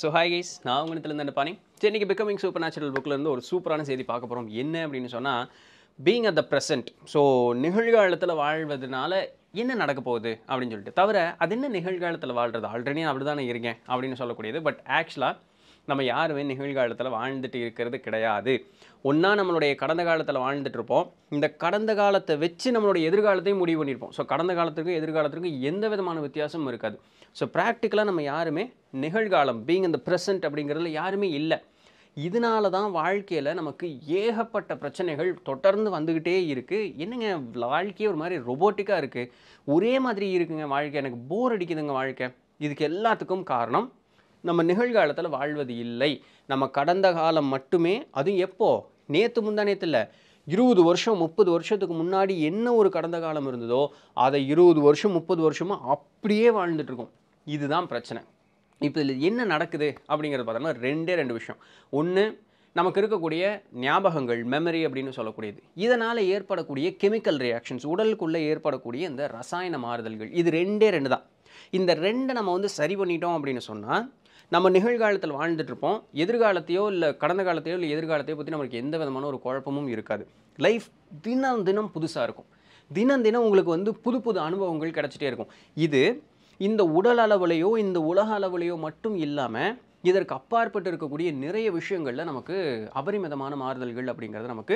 so hi guys நான் உங்களிடத்துலேருந்து இருந்து பானி சரி இன்றைக்கி பிகமிங் சூப்பர் நேச்சுரல் புக்கிலேருந்து ஒரு சூப்பரான செய்தி பார்க்க போகிறோம் என்ன அப்படின்னு சொன்னால் being at the present so நிகழ்காலத்தில் வாழ்வதனால என்ன நடக்க போகுது அப்படின்னு சொல்லிட்டு தவிர அது என்ன நிகழ்காலத்தில் வாழ்கிறது ஆல்ரெடி அப்படி தானே இருக்கேன் அப்படின்னு சொல்லக்கூடியது பட் ஆக்சுவலாக நம்ம யாருமே நிகழ்காலத்தில் வாழ்ந்துட்டு இருக்கிறது கிடையாது ஒன்றா நம்மளுடைய கடந்த காலத்தில் வாழ்ந்துட்டு இருப்போம் இந்த கடந்த காலத்தை வச்சு நம்மளுடைய எதிர்காலத்தையும் முடிவு பண்ணியிருப்போம் ஸோ கடந்த காலத்துக்கும் எதிர்காலத்திற்கும் எந்த விதமான வித்தியாசமும் இருக்காது ஸோ ப்ராக்டிக்கலாக நம்ம யாருமே நிகழ்காலம் பீங் இந்த ப்ரெசன்ட் அப்படிங்கிறதுல யாருமே இல்லை இதனால தான் வாழ்க்கையில் நமக்கு ஏகப்பட்ட பிரச்சனைகள் தொடர்ந்து வந்துக்கிட்டே இருக்குது என்னங்க வாழ்க்கையே ஒரு மாதிரி ரொபோட்டிக்காக இருக்குது ஒரே மாதிரி இருக்குங்க வாழ்க்கை எனக்கு போர் அடிக்குதுங்க வாழ்க்கை இதுக்கு எல்லாத்துக்கும் காரணம் நம்ம நிகழ்காலத்தில் வாழ்வது இல்லை நம்ம கடந்த காலம் மட்டுமே அதுவும் எப்போது நேற்று முந்தா நேற்று இருபது வருஷம் முப்பது வருஷத்துக்கு முன்னாடி என்ன ஒரு கடந்த காலம் இருந்ததோ அதை இருபது வருஷம் முப்பது வருஷமாக அப்படியே வாழ்ந்துட்டுருக்கோம் இதுதான் பிரச்சனை இப்போ இதில் என்ன நடக்குது அப்படிங்கிறது பார்த்தோம்னா ரெண்டே ரெண்டு விஷயம் ஒன்று நமக்கு இருக்கக்கூடிய ஞாபகங்கள் மெமரி அப்படின்னு சொல்லக்கூடியது இதனால் ஏற்படக்கூடிய கெமிக்கல் ரியாக்ஷன்ஸ் உடலுக்குள்ளே ஏற்படக்கூடிய இந்த ரசாயன மாறுதல்கள் இது ரெண்டே ரெண்டு தான் இந்த ரெண்டை நம்ம வந்து சரி பண்ணிட்டோம் அப்படின்னு சொன்னால் நம்ம நிகழ்காலத்தில் வாழ்ந்துட்டுருப்போம் எதிர்காலத்தையோ இல்லை கடந்த காலத்தையோ இல்லை எதிர்காலத்தையோ பற்றி நம்மளுக்கு எந்த விதமான ஒரு குழப்பமும் இருக்காது லைஃப் தினம் தினம் புதுசாக இருக்கும் தினம் தினம் உங்களுக்கு வந்து புது புது அனுபவங்கள் கிடச்சிட்டே இருக்கும் இது இந்த உடல் அளவுலையோ இந்த உலக அளவுலையோ மட்டும் இல்லாமல் இதற்கு அப்பாற்பட்டு இருக்கக்கூடிய நிறைய விஷயங்களில் நமக்கு அபரிமிதமான மாறுதல்கள் அப்படிங்கிறது நமக்கு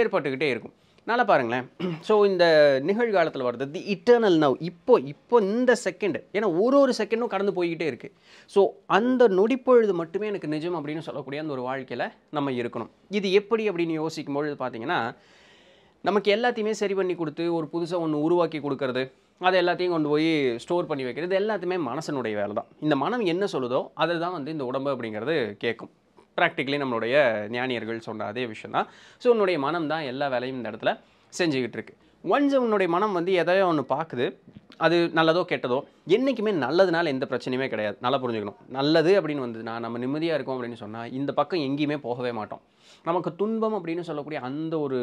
ஏற்பட்டுக்கிட்டே இருக்கும் நல்லா பாருங்களேன் ஸோ இந்த நிகழ்காலத்தில் வர்றது தி இட்டர்னல் நவ் இப்போ இப்போ இந்த செகண்ட் ஏன்னா ஒரு ஒரு செகண்டும் கடந்து போய்கிட்டே இருக்குது ஸோ அந்த நொடிப்பொழுது மட்டுமே எனக்கு நிஜம் அப்படின்னு சொல்லக்கூடிய அந்த ஒரு வாழ்க்கையில் நம்ம இருக்கணும் இது எப்படி அப்படின்னு யோசிக்கும்பொழுது பார்த்தீங்கன்னா நமக்கு எல்லாத்தையுமே சரி பண்ணி கொடுத்து ஒரு புதுசாக ஒன்று உருவாக்கி கொடுக்கறது அதை எல்லாத்தையும் கொண்டு போய் ஸ்டோர் பண்ணி வைக்கிறது எல்லாத்தையுமே மனசனுடைய வேலை தான் இந்த மனம் என்ன சொல்லுதோ அதை தான் வந்து இந்த உடம்பு அப்படிங்கிறது கேட்கும் ப்ராக்டிக்கலி நம்மளுடைய ஞானியர்கள் சொன்ன அதே விஷயம் தான் ஸோ உன்னுடைய மனம் தான் எல்லா வேலையும் இந்த இடத்துல செஞ்சுக்கிட்டு இருக்கு ஒன்ஸ் உன்னுடைய மனம் வந்து எதையோ ஒன்று பார்க்குது அது நல்லதோ கெட்டதோ என்றைக்குமே நல்லதுனால எந்த பிரச்சனையுமே கிடையாது நல்லா புரிஞ்சுக்கணும் நல்லது அப்படின்னு வந்ததுன்னா நம்ம நிம்மதியாக இருக்கோம் அப்படின்னு சொன்னால் இந்த பக்கம் எங்கேயுமே போகவே மாட்டோம் நமக்கு துன்பம் அப்படின்னு சொல்லக்கூடிய அந்த ஒரு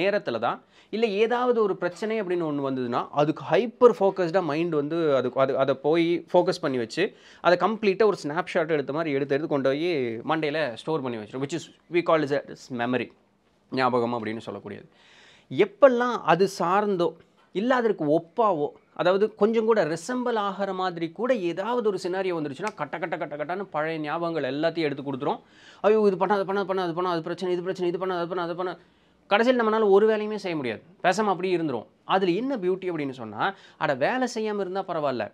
நேரத்தில் தான் இல்லை ஏதாவது ஒரு பிரச்சனை அப்படின்னு ஒன்று வந்ததுன்னா அதுக்கு ஹைப்பர் ஃபோக்கஸ்டாக மைண்ட் வந்து அதுக்கு அது அதை போய் ஃபோக்கஸ் பண்ணி வச்சு அதை கம்ப்ளீட்டாக ஒரு ஸ்னாப்ஷாட் எடுத்த மாதிரி எடுத்து எடுத்து கொண்டு போய் மண்டையில் ஸ்டோர் பண்ணி வச்சிடும் which is we call is is memory ஞாபகம் அப்படின்னு சொல்லக்கூடியது எப்பெல்லாம் அது சார்ந்தோ இல்லை அதற்கு ஒப்பாவோ அதாவது கொஞ்சம் கூட ரெசம்பிள் ஆகிற மாதிரி கூட ஏதாவது ஒரு சினாரியோ வந்துருச்சுன்னா கட்ட கட்ட கட்ட கட்டான பழைய ஞாபகங்கள் எல்லாத்தையும் எடுத்து கொடுத்துரும் ஐயோ இது பண்ண அது பண்ண அது பண்ண அது பண்ண அது பிரச்சனை இது பிரச்சனை இது பண்ண அது பண்ண அது பண்ண கடைசியில் நம்மளால் ஒரு வேலையுமே செய்ய முடியாது பேசாமல் அப்படியே இருந்துரும் அதில் என்ன பியூட்டி அப்படின்னு சொன்னால் அட வேலை செய்யாமல் இருந்தால் பரவாயில்ல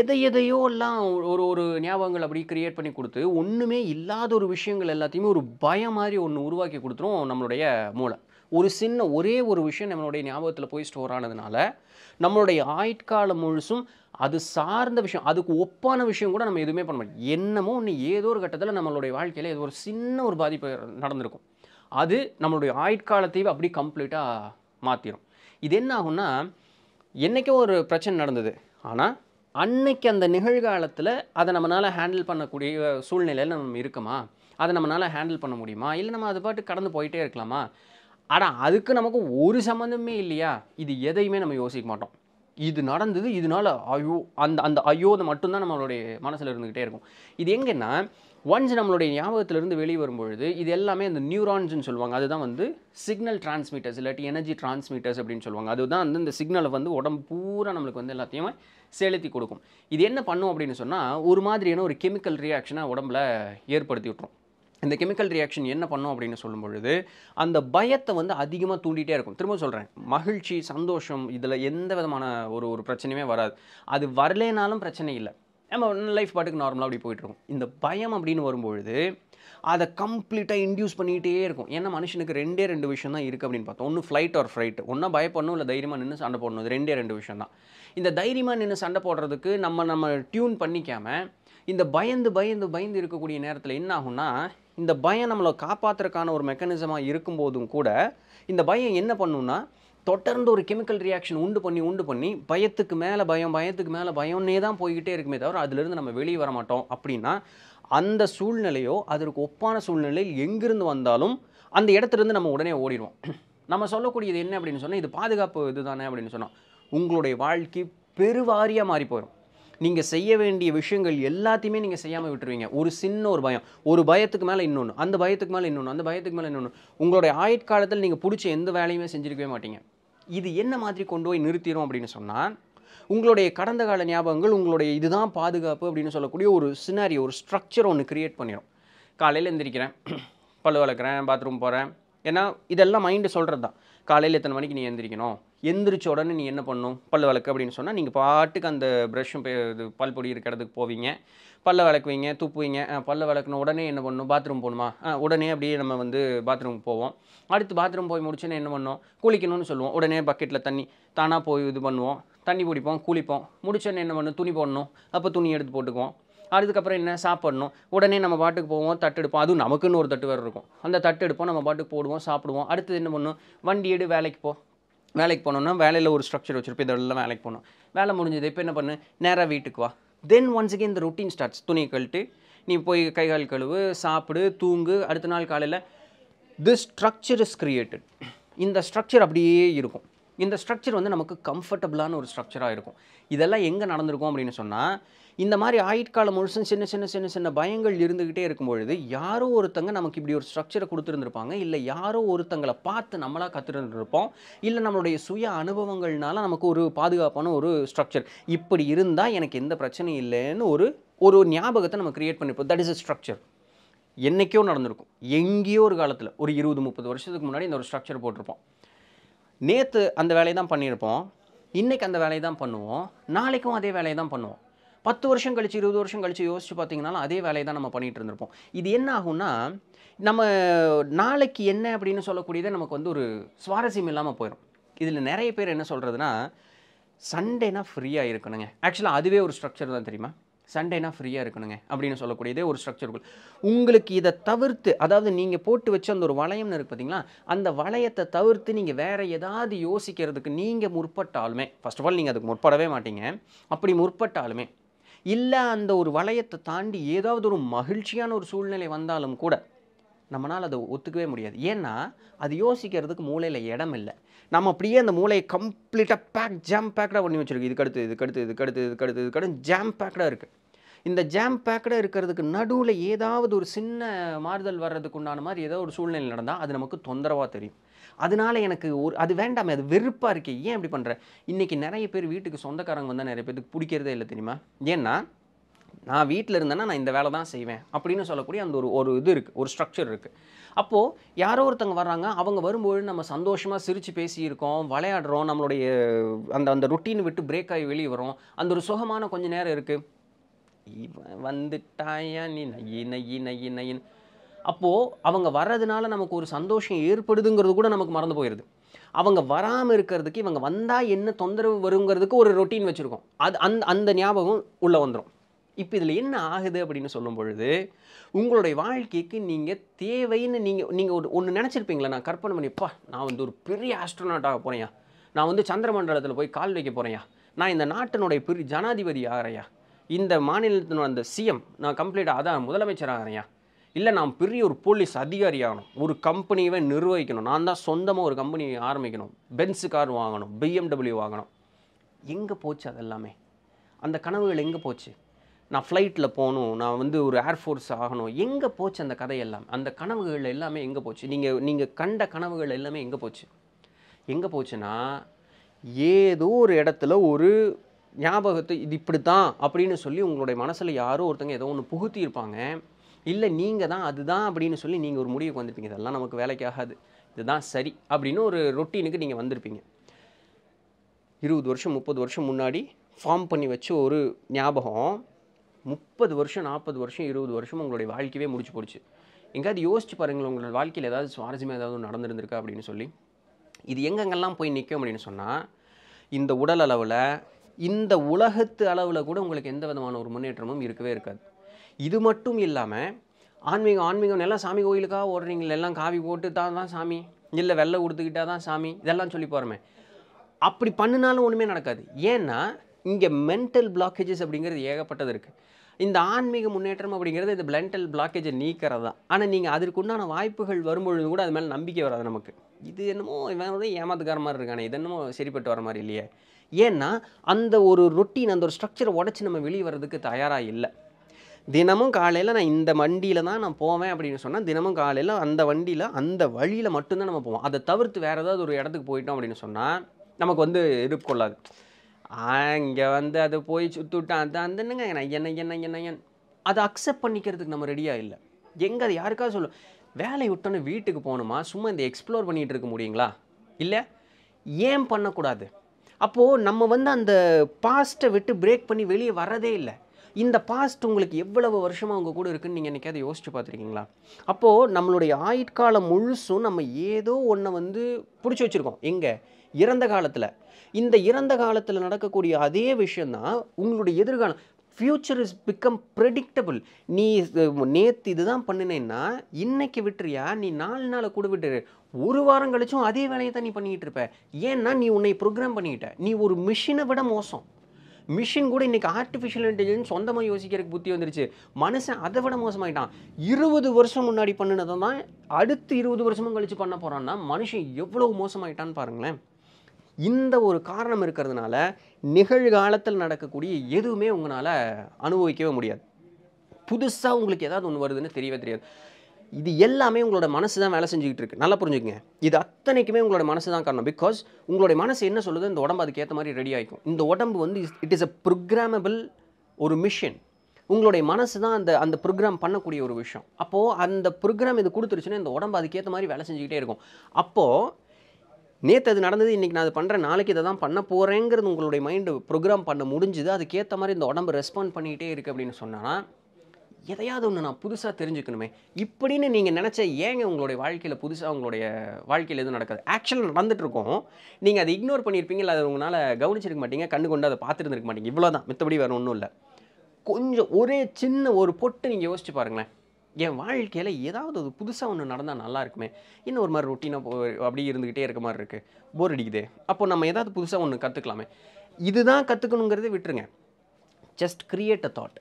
எதை எதையோ எல்லாம் ஒரு ஒரு ஞாபகங்கள் அப்படி கிரியேட் பண்ணி கொடுத்து ஒன்றுமே இல்லாத ஒரு விஷயங்கள் எல்லாத்தையுமே ஒரு பயம் மாதிரி ஒன்று உருவாக்கி கொடுத்துரும் நம்மளுடைய மூளை ஒரு சின்ன ஒரே ஒரு விஷயம் நம்மளுடைய ஞாபகத்தில் போய் ஸ்டோர் ஆனதுனால நம்மளுடைய ஆயுட்காலம் முழுசும் அது சார்ந்த விஷயம் அதுக்கு ஒப்பான விஷயம் கூட நம்ம எதுவுமே பண்ண முடியும் என்னமோ ஒன்று ஏதோ ஒரு கட்டத்தில் நம்மளுடைய வாழ்க்கையில் ஏதோ ஒரு சின்ன ஒரு பாதிப்பு நடந்திருக்கும் அது நம்மளுடைய ஆயுட்காலத்தையும் அப்படி கம்ப்ளீட்டாக மாற்றிடும் இது என்ன ஆகும்னா என்றைக்கோ ஒரு பிரச்சனை நடந்தது ஆனால் அன்னைக்கு அந்த நிகழ்காலத்தில் அதை நம்மளால் ஹேண்டில் பண்ணக்கூடிய சூழ்நிலையில் நம்ம இருக்கோமா அதை நம்மளால் ஹேண்டில் பண்ண முடியுமா இல்லை நம்ம அது பாட்டு கடந்து போயிட்டே இருக்கலாமா ஆனால் அதுக்கு நமக்கு ஒரு சம்மந்தமே இல்லையா இது எதையுமே நம்ம யோசிக்க மாட்டோம் இது நடந்தது இதனால ஐயோ அந்த அந்த ஐயோ அது மட்டும்தான் நம்மளுடைய மனசில் இருந்துக்கிட்டே இருக்கும் இது எங்கன்னா ஒன்ஸ் நம்மளுடைய ஞாபகத்திலிருந்து வெளியே வரும்பொழுது இது எல்லாமே அந்த நியூரான்ஸ்னு சொல்லுவாங்க அதுதான் வந்து சிக்னல் டிரான்ஸ்மிட்டர்ஸ் இல்லாட்டி எனர்ஜி டிரான்ஸ்மிட்டர்ஸ் அப்படின்னு சொல்லுவாங்க அதுதான் வந்து இந்த சிக்னலை வந்து உடம்பு பூரா நம்மளுக்கு வந்து எல்லாத்தையுமே செலுத்தி கொடுக்கும் இது என்ன பண்ணும் அப்படின்னு சொன்னால் ஒரு மாதிரியான ஒரு கெமிக்கல் ரியாக்ஷனை உடம்புல ஏற்படுத்தி விட்டுரும் இந்த கெமிக்கல் ரியாக்ஷன் என்ன பண்ணும் அப்படின்னு சொல்லும்பொழுது அந்த பயத்தை வந்து அதிகமாக தூண்டிகிட்டே இருக்கும் திரும்ப சொல்கிறேன் மகிழ்ச்சி சந்தோஷம் இதில் எந்த விதமான ஒரு ஒரு பிரச்சனையுமே வராது அது வரலேனாலும் பிரச்சனை இல்லை நம்ம லைஃப் பாட்டுக்கு நார்மலாக அப்படி போயிட்டுருக்கும் இந்த பயம் அப்படின்னு வரும்பொழுது அதை கம்ப்ளீட்டாக இன்டியூஸ் பண்ணிகிட்டே இருக்கும் ஏன்னா மனுஷனுக்கு ரெண்டே ரெண்டு விஷயம் தான் இருக்குது அப்படின்னு பார்த்தோம் ஒன்று ஃப்ளைட் ஆர் ஃப்ளைட் ஒன்றா பயப்படணும் இல்லை தைரியமாக நின்று சண்டை போடணும் ரெண்டே ரெண்டு விஷயம் தான் இந்த தைரியமாக நின்று சண்டை போடுறதுக்கு நம்ம நம்ம டியூன் பண்ணிக்காமல் இந்த பயந்து பயந்து பயந்து இருக்கக்கூடிய நேரத்தில் என்ன ஆகும்னா இந்த பயம் நம்மளை காப்பாற்றுறதுக்கான ஒரு மெக்கானிசமாக இருக்கும்போதும் கூட இந்த பயம் என்ன பண்ணுன்னா தொடர்ந்து ஒரு கெமிக்கல் ரியாக்ஷன் உண்டு பண்ணி உண்டு பண்ணி பயத்துக்கு மேலே பயம் பயத்துக்கு மேலே பயம்னே தான் போய்கிட்டே இருக்குமே தவிர அதுலேருந்து நம்ம வெளியே வர மாட்டோம் அப்படின்னா அந்த சூழ்நிலையோ அதற்கு ஒப்பான சூழ்நிலையில் எங்கிருந்து வந்தாலும் அந்த இடத்துலேருந்து நம்ம உடனே ஓடிடுவோம் நம்ம சொல்லக்கூடியது என்ன அப்படின்னு சொன்னால் இது பாதுகாப்பு இது தானே அப்படின்னு சொன்னோம் உங்களுடைய வாழ்க்கை பெருவாரியாக மாறி போயிடும் நீங்கள் செய்ய வேண்டிய விஷயங்கள் எல்லாத்தையுமே நீங்கள் செய்யாமல் விட்டுருவீங்க ஒரு சின்ன ஒரு பயம் ஒரு பயத்துக்கு மேலே இன்னொன்று அந்த பயத்துக்கு மேலே இன்னொன்று அந்த பயத்துக்கு மேலே இன்னொன்று உங்களுடைய ஆயுட்காலத்தில் நீங்கள் பிடிச்ச எந்த வேலையுமே செஞ்சுருக்கவே மாட்டீங்க இது என்ன மாதிரி கொண்டு போய் நிறுத்திடும் அப்படின்னு சொன்னால் உங்களுடைய கடந்த கால ஞாபகங்கள் உங்களுடைய இதுதான் பாதுகாப்பு அப்படின்னு சொல்லக்கூடிய ஒரு சினாரி ஒரு ஸ்ட்ரக்சர் ஒன்று க்ரியேட் பண்ணிடும் காலையில் எந்திரிக்கிறேன் பல் வளர்க்குறேன் பாத்ரூம் போகிறேன் ஏன்னா இதெல்லாம் மைண்டு சொல்கிறது தான் காலையில் எத்தனை மணிக்கு நீ எந்திரிக்கணும் எந்திரிச்ச உடனே நீ என்ன பண்ணும் பல் விளக்கு அப்படின்னு சொன்னால் நீங்கள் பாட்டுக்கு அந்த ப்ரஷ்ஷும் இது பல் பொடி இருக்கிற இடத்துக்கு போவீங்க பல்ல விளக்குவீங்க துப்புவீங்க பல்ல விளக்குன உடனே என்ன பண்ணணும் பாத்ரூம் போகணுமா உடனே அப்படியே நம்ம வந்து பாத்ரூம் போவோம் அடுத்து பாத்ரூம் போய் முடிச்சோன்னே என்ன பண்ணோம் குளிக்கணும்னு சொல்லுவோம் உடனே பக்கெட்டில் தண்ணி தானாக போய் இது பண்ணுவோம் தண்ணி பிடிப்போம் குளிப்போம் முடிச்சோன்னே என்ன பண்ணணும் துணி போடணும் அப்போ துணி எடுத்து போட்டுக்குவோம் அதுக்கப்புறம் என்ன சாப்பிட்ணும் உடனே நம்ம பாட்டுக்கு போவோம் தட்டு எடுப்போம் அதுவும் நமக்குன்னு ஒரு தட்டு வேறு இருக்கும் அந்த தட்டு எடுப்போம் நம்ம பாட்டுக்கு போடுவோம் சாப்பிடுவோம் அடுத்தது என்ன பண்ணும் வண்டி எடு வேலைக்கு போ வேலைக்கு போனோம்னா வேலையில் ஒரு ஸ்ட்ரக்சர் வச்சுருப்போம் இதெல்லாம் வேலைக்கு போகணும் வேலை முடிஞ்சது இப்போ என்ன பண்ணு நேராக வீட்டுக்கு வா தென் ஒன்ஸ் அகேன் இந்த ரொட்டீன் ஸ்டார்ட்ஸ் துணியை கழுட்டு நீ போய் கை கால் கழுவு சாப்பிடு தூங்கு அடுத்த நாள் காலையில் திஸ் ஸ்ட்ரக்சர் இஸ் கிரியேட்டட் இந்த ஸ்ட்ரக்சர் அப்படியே இருக்கும் இந்த ஸ்ட்ரக்சர் வந்து நமக்கு கம்ஃபர்டபுளான ஒரு ஸ்ட்ரக்சராக இருக்கும் இதெல்லாம் எங்கே நடந்திருக்கும் அப்படின்னு சொன்னால் இந்த மாதிரி ஆயுட்காலம் முழுசும் சின்ன சின்ன சின்ன சின்ன பயங்கள் இருந்துக்கிட்டே இருக்கும் பொழுது யாரோ ஒருத்தங்க நமக்கு இப்படி ஒரு ஸ்ட்ரக்சரை கொடுத்துருந்துருப்பாங்க இல்லை யாரோ ஒருத்தங்களை பார்த்து நம்மளாக கற்றுருந்துருப்போம் இல்லை நம்மளுடைய சுய அனுபவங்கள்னால நமக்கு ஒரு பாதுகாப்பான ஒரு ஸ்ட்ரக்சர் இப்படி இருந்தால் எனக்கு எந்த பிரச்சனையும் இல்லைன்னு ஒரு ஒரு ஞாபகத்தை நம்ம க்ரியேட் பண்ணியிருப்போம் தட் இஸ் அ ஸ்ட்ரக்சர் என்றைக்கோ நடந்திருக்கும் எங்கேயோ ஒரு காலத்தில் ஒரு இருபது முப்பது வருஷத்துக்கு முன்னாடி இந்த ஒரு ஸ்ட்ரக்சர் போட்டிருப்போம் நேற்று அந்த வேலையை தான் பண்ணியிருப்போம் இன்றைக்கி அந்த வேலையை தான் பண்ணுவோம் நாளைக்கும் அதே வேலையை தான் பண்ணுவோம் பத்து வருஷம் கழிச்சு இருபது வருஷம் கழிச்சு யோசிச்சு பார்த்தீங்கனாலும் அதே வேலையை தான் நம்ம பண்ணிகிட்டு இருந்திருப்போம் இது என்ன ஆகும்னா நம்ம நாளைக்கு என்ன அப்படின்னு சொல்லக்கூடியதை நமக்கு வந்து ஒரு சுவாரஸ்யம் இல்லாமல் போயிடும் இதில் நிறைய பேர் என்ன சொல்கிறதுனா சண்டேனா ஃப்ரீயாக இருக்கணுங்க ஆக்சுவலாக அதுவே ஒரு ஸ்ட்ரக்சர் தான் தெரியுமா சண்டேனா ஃப்ரீயாக இருக்கணுங்க அப்படின்னு சொல்லக்கூடியதே ஒரு ஸ்ட்ரக்சருக்குள் உங்களுக்கு இதை தவிர்த்து அதாவது நீங்கள் போட்டு வச்ச அந்த ஒரு வளையம்னு இருக்கு பார்த்தீங்களா அந்த வளையத்தை தவிர்த்து நீங்கள் வேறு ஏதாவது யோசிக்கிறதுக்கு நீங்கள் முற்பட்டாலுமே ஃபஸ்ட் ஆஃப் ஆல் நீங்கள் அதுக்கு முற்படவே மாட்டீங்க அப்படி முற்பட்டாலுமே இல்லை அந்த ஒரு வளையத்தை தாண்டி ஏதாவது ஒரு மகிழ்ச்சியான ஒரு சூழ்நிலை வந்தாலும் கூட நம்மளால் அதை ஒத்துக்கவே முடியாது ஏன்னா அது யோசிக்கிறதுக்கு மூளையில் இடம் இல்லை நம்ம அப்படியே அந்த மூளையை கம்ப்ளீட்டாக பேக் ஜாம் பேக்கடாக பண்ணி வச்சுருக்கு இதுக்கடுத்து இதுக்கடுத்து இதுக்கடுத்து இதுக்கடுத்து இதுக்கடுத்து ஜாம் பேக்கடாக இருக்குது இந்த ஜாம் பேக்கடாக இருக்கிறதுக்கு நடுவில் ஏதாவது ஒரு சின்ன மாறுதல் வர்றதுக்கு உண்டான மாதிரி ஏதோ ஒரு சூழ்நிலை நடந்தால் அது நமக்கு தொந்தரவாக தெரியும் அதனால எனக்கு ஒரு அது வேண்டாமே அது வெறுப்பாக இருக்கே ஏன் இப்படி பண்ணுறேன் இன்றைக்கி நிறைய பேர் வீட்டுக்கு சொந்தக்காரங்க வந்தால் நிறைய பேருக்கு பிடிக்கிறதே இல்லை தெரியுமா ஏன்னா நான் வீட்டில் இருந்தேன்னா நான் இந்த வேலை தான் செய்வேன் அப்படின்னு சொல்லக்கூடிய அந்த ஒரு ஒரு இது இருக்குது ஒரு ஸ்ட்ரக்சர் இருக்குது அப்போது யாரோ ஒருத்தங்க வர்றாங்க அவங்க வரும்போது நம்ம சந்தோஷமாக சிரித்து பேசியிருக்கோம் விளையாடுறோம் நம்மளுடைய அந்த அந்த ருட்டீன் விட்டு பிரேக் ஆகி வெளியே வரோம் அந்த ஒரு சுகமான கொஞ்சம் நேரம் இருக்குது இவன் வந்துட்டாயா நீ நையி நையி நையி நையின்னு அப்போது அவங்க வர்றதுனால நமக்கு ஒரு சந்தோஷம் ஏற்படுதுங்கிறது கூட நமக்கு மறந்து போயிடுது அவங்க வராமல் இருக்கிறதுக்கு இவங்க வந்தால் என்ன தொந்தரவு வருங்கிறதுக்கு ஒரு ரொட்டீன் வச்சுருக்கோம் அது அந்த அந்த ஞாபகம் உள்ளே வந்துடும் இப்போ இதில் என்ன ஆகுது அப்படின்னு சொல்லும் பொழுது உங்களுடைய வாழ்க்கைக்கு நீங்கள் தேவைன்னு நீங்கள் நீங்கள் ஒரு ஒன்று நினச்சிருப்பீங்களா நான் கற்பனை பண்ணிப்பா நான் வந்து ஒரு பெரிய ஆஸ்ட்ரோனாட்டாக போகிறேன்யா நான் வந்து சந்திரமண்டலத்தில் போய் கால் வைக்க போகிறேயா நான் இந்த நாட்டினுடைய பெரிய ஜனாதிபதி ஆகிறையா இந்த மாநிலத்தினோட அந்த சிஎம் நான் கம்ப்ளீட்டாக அதான் முதலமைச்சர் ஆகிறேயா இல்லை நான் பெரிய ஒரு போலீஸ் அதிகாரி ஆகணும் ஒரு கம்பெனியவே நிர்வகிக்கணும் நான் தான் சொந்தமாக ஒரு கம்பெனியை ஆரம்பிக்கணும் பென்ஸு கார் வாங்கணும் பிஎம்டபிள்யூ வாங்கணும் எங்கே போச்சு அதெல்லாமே அந்த கனவுகள் எங்கே போச்சு நான் ஃப்ளைட்டில் போகணும் நான் வந்து ஒரு ஏர்ஃபோர்ஸ் ஆகணும் எங்கே போச்சு அந்த கதையெல்லாம் அந்த கனவுகள் எல்லாமே எங்கே போச்சு நீங்கள் நீங்கள் கண்ட கனவுகள் எல்லாமே எங்கே போச்சு எங்கே போச்சுன்னா ஏதோ ஒரு இடத்துல ஒரு ஞாபகத்தை இது இப்படி தான் அப்படின்னு சொல்லி உங்களுடைய மனசில் யாரோ ஒருத்தங்க ஏதோ ஒன்று புகுத்தியிருப்பாங்க இல்லை நீங்கள் தான் அதுதான் அப்படின்னு சொல்லி நீங்கள் ஒரு முடிவுக்கு வந்திருப்பீங்க இதெல்லாம் நமக்கு வேலைக்கு ஆகாது இதுதான் சரி அப்படின்னு ஒரு ரொட்டீனுக்கு நீங்கள் வந்திருப்பீங்க இருபது வருஷம் முப்பது வருஷம் முன்னாடி ஃபார்ம் பண்ணி வச்ச ஒரு ஞாபகம் முப்பது வருஷம் நாற்பது வருஷம் இருபது வருஷம் உங்களுடைய வாழ்க்கையே முடிச்சு போச்சு எங்கேயாவது யோசிச்சு பாருங்கள் உங்களோட வாழ்க்கையில் ஏதாவது சுவாரஸ்யமாக ஏதாவது நடந்துருந்துருக்கா அப்படின்னு சொல்லி இது எங்கெங்கெல்லாம் போய் நிற்கும் அப்படின்னு சொன்னால் இந்த உடல் அளவில் இந்த உலகத்து அளவில் கூட உங்களுக்கு எந்த விதமான ஒரு முன்னேற்றமும் இருக்கவே இருக்காது இது மட்டும் இல்லாமல் ஆன்மீகம் ஆன்மீகம் எல்லாம் சாமி கோயிலுக்காக ஓடுறீங்களே எல்லாம் காவி போட்டு தான் தான் சாமி இல்லை வெள்ளை கொடுத்துக்கிட்டா தான் சாமி இதெல்லாம் சொல்லி போகிறோமே அப்படி பண்ணினாலும் ஒன்றுமே நடக்காது ஏன்னா இங்கே மென்டல் பிளாக்கேஜஸ் அப்படிங்கிறது ஏகப்பட்டது இருக்குது இந்த ஆன்மீக முன்னேற்றம் அப்படிங்கிறது இந்த பிளண்டல் பிளாக்கேஜை நீக்கிறது தான் ஆனால் நீங்கள் உண்டான வாய்ப்புகள் வரும்பொழுது கூட அது மேலே நம்பிக்கை வராது நமக்கு இது என்னமோ இவன் தான் ஏமாத்துக்கார மாதிரி இருக்கானே இது என்னமோ சரிப்பட்டு வர மாதிரி இல்லையே ஏன்னா அந்த ஒரு ரொட்டீன் அந்த ஒரு ஸ்ட்ரக்சரை உடச்சி நம்ம வெளியே வர்றதுக்கு தயாராக இல்லை தினமும் காலையில் நான் இந்த வண்டியில் தான் நான் போவேன் அப்படின்னு சொன்னால் தினமும் காலையில் அந்த வண்டியில் அந்த வழியில் மட்டும்தான் நம்ம போவோம் அதை தவிர்த்து வேறு ஏதாவது ஒரு இடத்துக்கு போயிட்டோம் அப்படின்னு சொன்னால் நமக்கு வந்து எதிர்ப்பு கொள்ளாது இங்கே வந்து அது போய் சுற்றுவிட்டான் அது அந்த என்ன என்ன என்ன என்ன அதை அக்செப்ட் பண்ணிக்கிறதுக்கு நம்ம ரெடியாக இல்லை எங்கே அது யாருக்காவது சொல்லும் வேலை விட்டோன்னு வீட்டுக்கு போகணுமா சும்மா இந்த எக்ஸ்ப்ளோர் பண்ணிகிட்டு இருக்க முடியுங்களா இல்லை ஏன் பண்ணக்கூடாது அப்போது நம்ம வந்து அந்த பாஸ்ட்டை விட்டு பிரேக் பண்ணி வெளியே வரதே இல்லை இந்த பாஸ்ட் உங்களுக்கு எவ்வளவு வருஷமாக உங்கள் கூட இருக்குன்னு நீங்கள் அதை யோசிச்சு பார்த்துருக்கீங்களா அப்போது நம்மளுடைய ஆயுட்காலம் முழுசும் நம்ம ஏதோ ஒன்றை வந்து பிடிச்சி வச்சுருக்கோம் எங்கே இறந்த காலத்தில் இந்த இறந்த காலத்தில் நடக்கக்கூடிய அதே விஷயந்தான் உங்களுடைய எதிர்காலம் ஃப்யூச்சர் இஸ் பிகம் ப்ரெடிக்டபுள் நீ நேற்று இதுதான் பண்ணினேன்னா இன்னைக்கு விட்டுறியா நீ நாலு நாளை கூட விட்டுரு ஒரு வாரம் கழிச்சும் அதே வேலையை தான் நீ பண்ணிக்கிட்டு இருப்ப ஏன்னா நீ உன்னை ப்ரோக்ராம் பண்ணிக்கிட்ட நீ ஒரு மிஷினை விட மோசம் மிஷின் கூட இன்றைக்கி ஆர்டிஃபிஷியல் இன்டெலிஜென்ஸ் சொந்தமாக யோசிக்கிறதுக்கு புத்தி வந்துருச்சு மனுஷன் அதை விட மோசமாயிட்டான் இருபது வருஷம் முன்னாடி பண்ணினதை தான் அடுத்து இருபது வருஷமும் கழித்து பண்ண போகிறான்னா மனுஷன் எவ்வளோ மோசமாயிட்டான்னு பாருங்களேன் இந்த ஒரு காரணம் இருக்கிறதுனால நிகழ்காலத்தில் நடக்கக்கூடிய எதுவுமே உங்களால் அனுபவிக்கவே முடியாது புதுசாக உங்களுக்கு ஏதாவது ஒன்று வருதுன்னு தெரியவே தெரியாது இது எல்லாமே உங்களோட மனசு தான் வேலை செஞ்சுக்கிட்டு இருக்குது நல்லா புரிஞ்சுக்கங்க இது அத்தனைக்குமே உங்களோட மனசு தான் காரணம் பிகாஸ் உங்களுடைய மனசு என்ன சொல்லுது இந்த உடம்பு அதுக்கேற்ற மாதிரி ரெடி ஆகிக்கும் இந்த உடம்பு வந்து இட் இஸ் அ ப்ரோக்ராமபிள் ஒரு மிஷின் உங்களுடைய மனசு தான் அந்த அந்த ப்ரோக்ராம் பண்ணக்கூடிய ஒரு விஷயம் அப்போது அந்த ப்ரோக்ராம் இது கொடுத்துருச்சுன்னா இந்த உடம்பு அதுக்கேற்ற மாதிரி வேலை செஞ்சுக்கிட்டே இருக்கும் அப்போது நேற்று அது நடந்தது இன்றைக்கி நான் அது பண்ணுறேன் நாளைக்கு இதை தான் பண்ண போகிறேங்கிறது உங்களுடைய மைண்டு ப்ரோக்ராம் பண்ண முடிஞ்சுது அதுக்கேற்ற மாதிரி இந்த உடம்பு ரெஸ்பாண்ட் பண்ணிக்கிட்டே இருக்குது அப்படின்னு சொன்னால் எதையாவது ஒன்று நான் புதுசாக தெரிஞ்சுக்கணுமே இப்படின்னு நீங்கள் நினச்ச ஏங்க உங்களுடைய வாழ்க்கையில் புதுசாக உங்களுடைய வாழ்க்கையில் எதுவும் நடக்காது ஆக்சுவலாக நடந்துகிட்ருக்கோம் நீங்கள் அதை இக்னோர் பண்ணியிருப்பீங்க இல்லை அதை உங்களால் கவனிச்சிருக்க மாட்டீங்க கண்டு கொண்டு அதை பார்த்துருந்துருக்க மாட்டீங்க இவ்வளோ தான் மித்தபடி வேறு ஒன்றும் இல்லை கொஞ்சம் ஒரே சின்ன ஒரு பொட்டு நீங்கள் யோசிச்சு பாருங்களேன் என் வாழ்க்கையில் ஏதாவது ஒரு புதுசாக ஒன்று நடந்தால் நல்லா இருக்குமே இன்னும் ஒரு மாதிரி ரொட்டீனாக அப்படியே இருந்துக்கிட்டே இருக்க மாதிரி இருக்குது போர் அடிக்குது அப்போ நம்ம ஏதாவது புதுசாக ஒன்று கற்றுக்கலாமே இதுதான் கற்றுக்கணுங்கிறதே விட்டுருங்க ஜஸ்ட் க்ரியேட் அ தாட்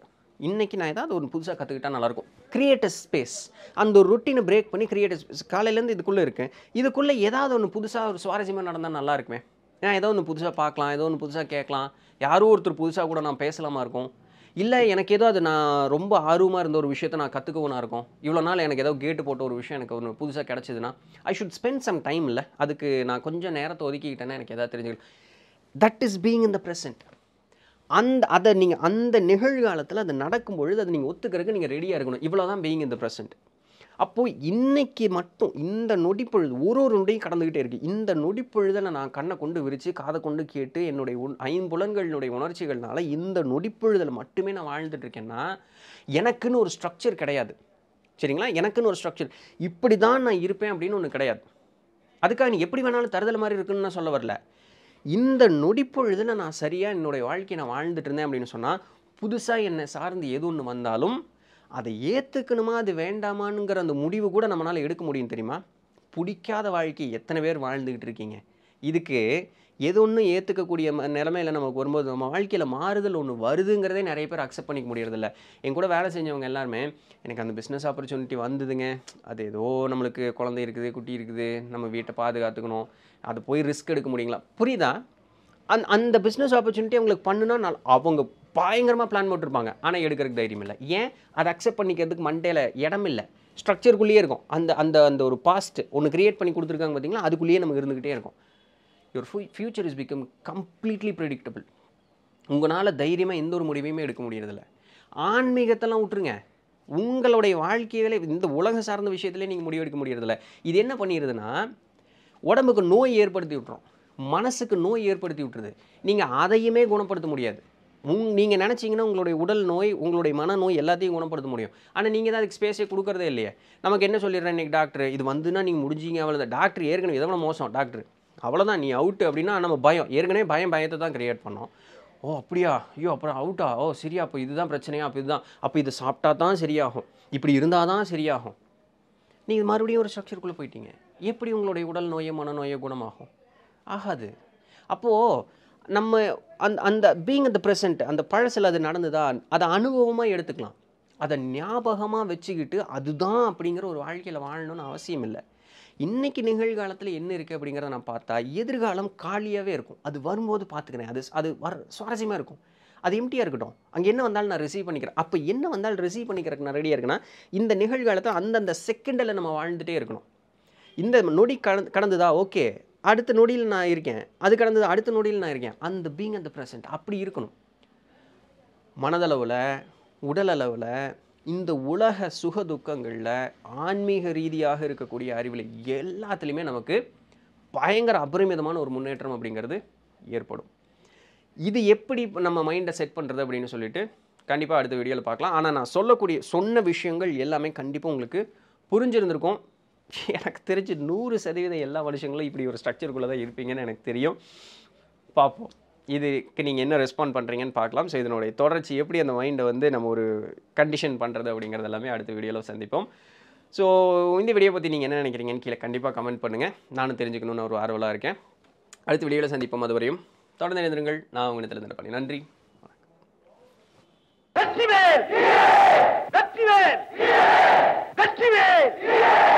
இன்றைக்கி நான் ஏதாவது ஒரு புதுசாக கற்றுக்கிட்டா நல்லாயிருக்கும் க்ரியேட்டர் ஸ்பேஸ் அந்த ஒரு ரொட்டீனை பிரேக் பண்ணி கிரியேட்டர் ஸ்பேஸ் காலையிலேருந்து இதுக்குள்ளே இருக்கேன் இதுக்குள்ளே ஏதாவது ஒன்று புதுசாக ஒரு சுவாரஸ்யமாக நடந்தால் நல்லா இருக்குமே ஏன்னா ஏதோ ஒன்று புதுசாக பார்க்கலாம் ஏதோ ஒன்று புதுசாக கேட்கலாம் யாரோ ஒருத்தர் புதுசாக கூட நான் பேசலாமா இருக்கும் இல்லை எனக்கு ஏதோ அது நான் ரொம்ப ஆர்வமாக இருந்த ஒரு விஷயத்தை நான் கற்றுக்கவனா இருக்கும் இவ்வளோ நாள் எனக்கு ஏதோ கேட்டு போட்ட ஒரு விஷயம் எனக்கு ஒன்று புதுசாக கிடச்சிதுன்னா I should spend some time இல்லை அதுக்கு நான் கொஞ்சம் நேரத்தை ஒதுக்கிக்கிட்டேன்னா எனக்கு எதாவது தெரிஞ்சுக்கணும் that is being in the present அந்த அதை நீங்கள் அந்த நிகழ்காலத்தில் அது நடக்கும் பொழுது அதை நீங்கள் ஒத்துக்கிறதுக்கு நீங்கள் ரெடியாக இருக்கணும் இவ்வளோ தான் பெயிங் இந்த ப்ரெசென்ட் அப்போது இன்றைக்கி மட்டும் இந்த நொடிப்பொழுது ஒரு ஒரு நொடியும் கடந்துக்கிட்டே இருக்குது இந்த நொடிப்பொழுதில் நான் கண்ணை கொண்டு விரித்து காதை கொண்டு கேட்டு என்னுடைய உன் ஐம்புலன்களினுடைய உணர்ச்சிகள்னால இந்த நொடிப்பொழுதில் மட்டுமே நான் வாழ்ந்துட்டுருக்கேன்னா எனக்குன்னு ஒரு ஸ்ட்ரக்சர் கிடையாது சரிங்களா எனக்குன்னு ஒரு ஸ்ட்ரக்சர் இப்படி தான் நான் இருப்பேன் அப்படின்னு ஒன்று கிடையாது அதுக்காக நீ எப்படி வேணாலும் தருதல் மாதிரி இருக்குன்னு நான் சொல்ல வரல இந்த நொடிப்பொழுதில் நான் சரியாக என்னுடைய வாழ்க்கையை நான் வாழ்ந்துட்டு இருந்தேன் அப்படின்னு சொன்னால் புதுசாக என்னை சார்ந்து எது ஒன்று வந்தாலும் அதை ஏற்றுக்கணுமா அது வேண்டாமான்ங்கிற அந்த முடிவு கூட நம்மளால் எடுக்க முடியும் தெரியுமா பிடிக்காத வாழ்க்கை எத்தனை பேர் வாழ்ந்துக்கிட்டு இருக்கீங்க இதுக்கு எது ஒன்றும் ஏற்றுக்கக்கூடிய நிலமையில் நமக்கு வரும்போது நம்ம வாழ்க்கையில் மாறுதல் ஒன்று வருதுங்கிறதே நிறைய பேர் அக்செப்ட் பண்ணிக்க முடியறதில்ல என் கூட வேலை செஞ்சவங்க எல்லாருமே எனக்கு அந்த பிஸ்னஸ் ஆப்பர்ச்சுனிட்டி வந்ததுங்க அது ஏதோ நம்மளுக்கு குழந்தை இருக்குது குட்டி இருக்குது நம்ம வீட்டை பாதுகாத்துக்கணும் அது போய் ரிஸ்க் எடுக்க முடியுங்களா புரியுதா அந் அந்த பிஸ்னஸ் ஆப்பர்ச்சுனிட்டி அவங்களுக்கு பண்ணுனா அவங்க பயங்கரமாக பிளான் போட்டிருப்பாங்க ஆனால் எடுக்கிறதுக்கு தைரியம் இல்லை ஏன் அதை அக்செப்ட் பண்ணிக்கிறதுக்கு மண்டேல இடம் இல்லை ஸ்ட்ரக்சருக்குள்ளேயே இருக்கும் அந்த அந்த அந்த ஒரு பாஸ்ட் ஒன்று க்ரியேட் பண்ணி கொடுத்துருக்காங்க பார்த்தீங்களா அதுக்குள்ளேயே நமக்கு இருந்துக்கிட்டே இருக்கும் your fu future is become completely predictable உங்களால் தைரியமாக எந்த ஒரு முடிவையுமே எடுக்க முடியறதில்ல ஆன்மீகத்தெல்லாம் விட்டுருங்க உங்களுடைய வாழ்க்கையிலே இந்த உலகம் சார்ந்த விஷயத்துலேயே நீங்கள் முடிவெடுக்க முடியறதில்ல இது என்ன பண்ணிடுதுன்னா உடம்புக்கு நோய் ஏற்படுத்தி விட்றோம் மனசுக்கு நோய் ஏற்படுத்தி விட்டுருது நீங்கள் அதையுமே குணப்படுத்த முடியாது உங் நீங்கள் நினச்சிங்கன்னா உங்களுடைய உடல் நோய் உங்களுடைய மனநோய் எல்லாத்தையும் குணப்படுத்த முடியும் ஆனால் நீங்கள் தான் அதுக்கு ஸ்பேஸே கொடுக்குறதே இல்லையே நமக்கு என்ன சொல்லிடுறேன் இன்றைக்கி டாக்டர் இது வந்துன்னா நீங்கள் முடிஞ்சிங்க அவ்வளோ டாக்டர் ஏற்கனவே இதை விட மோசம் டாக்டர் அவ்வளோதான் நீ அவுட்டு அப்படின்னா நம்ம பயம் ஏற்கனவே பயம் பயத்தை தான் க்ரியேட் பண்ணோம் ஓ அப்படியா ஐயோ அப்புறம் அவுட்டா ஓ சரியா அப்போ இதுதான் பிரச்சனையா அப்போ இதுதான் அப்போ இது சாப்பிட்டா தான் சரியாகும் இப்படி இருந்தால் தான் சரியாகும் நீங்கள் மறுபடியும் ஒரு ஸ்ட்ரக்சருக்குள்ளே போயிட்டீங்க எப்படி உங்களுடைய உடல் நோயை மனநோயை குணமாகும் ஆகாது அப்போது நம்ம அந் அந்த பீங் அந்த ப்ரெசண்ட் அந்த பழசில் அது நடந்ததா அதை அனுபவமாக எடுத்துக்கலாம் அதை ஞாபகமாக வச்சுக்கிட்டு அதுதான் அப்படிங்கிற ஒரு வாழ்க்கையில் வாழணும்னு அவசியம் இல்லை இன்றைக்கி நிகழ்காலத்தில் என்ன இருக்குது அப்படிங்கிறத நான் பார்த்தா எதிர்காலம் காலியாகவே இருக்கும் அது வரும்போது பார்த்துக்கிறேன் அது அது வர சுவாரஸ்யமாக இருக்கும் அது எம்டியாக இருக்கட்டும் அங்கே என்ன வந்தாலும் நான் ரிசீவ் பண்ணிக்கிறேன் அப்போ என்ன வந்தாலும் ரிசீவ் பண்ணிக்கிறதுக்கு நான் ரெடியாக இருக்கேன்னா இந்த நிகழ்காலத்தை அந்தந்த செகண்டில் நம்ம வாழ்ந்துகிட்டே இருக்கணும் இந்த நொடி கடந்து கடந்துதா ஓகே அடுத்த நொடியில் நான் இருக்கேன் அது கடந்தது அடுத்த நொடியில் நான் இருக்கேன் அந்த பீங் அந்த ப்ரெசன்ட் அப்படி இருக்கணும் மனதளவில் உடலளவில் இந்த உலக சுக துக்கங்களில் ஆன்மீக ரீதியாக இருக்கக்கூடிய அறிவில் எல்லாத்துலேயுமே நமக்கு பயங்கர அபரிமிதமான ஒரு முன்னேற்றம் அப்படிங்கிறது ஏற்படும் இது எப்படி நம்ம மைண்டை செட் பண்ணுறது அப்படின்னு சொல்லிட்டு கண்டிப்பாக அடுத்த வீடியோவில் பார்க்கலாம் ஆனால் நான் சொல்லக்கூடிய சொன்ன விஷயங்கள் எல்லாமே கண்டிப்பாக உங்களுக்கு புரிஞ்சிருந்திருக்கும் எனக்கு தெரிஞ்சு நூறு சதவீதம் எல்லா மனுஷங்களும் இப்படி ஒரு ஸ்ட்ரக்சருக்குள்ளே தான் இருப்பீங்கன்னு எனக்கு தெரியும் பார்ப்போம் இதுக்கு நீங்கள் என்ன ரெஸ்பாண்ட் பண்ணுறீங்கன்னு பார்க்கலாம் ஸோ இதனுடைய தொடர்ச்சி எப்படி அந்த மைண்டை வந்து நம்ம ஒரு கண்டிஷன் பண்ணுறது அப்படிங்கிறது எல்லாமே அடுத்த வீடியோவில் சந்திப்போம் ஸோ இந்த வீடியோ பற்றி நீங்கள் என்ன நினைக்கிறீங்கன்னு கீழே கண்டிப்பாக கமெண்ட் பண்ணுங்கள் நானும் தெரிஞ்சுக்கணும்னு ஒரு ஆர்வலாக இருக்கேன் அடுத்த வீடியோவில் சந்திப்போம் அதுவரையும் தொடர்ந்து எழுந்திருங்கள் நான் உங்களை தெரிந்து நன்றி வெற்றிவேல் வெற்றிவேல் வெற்றிவேல்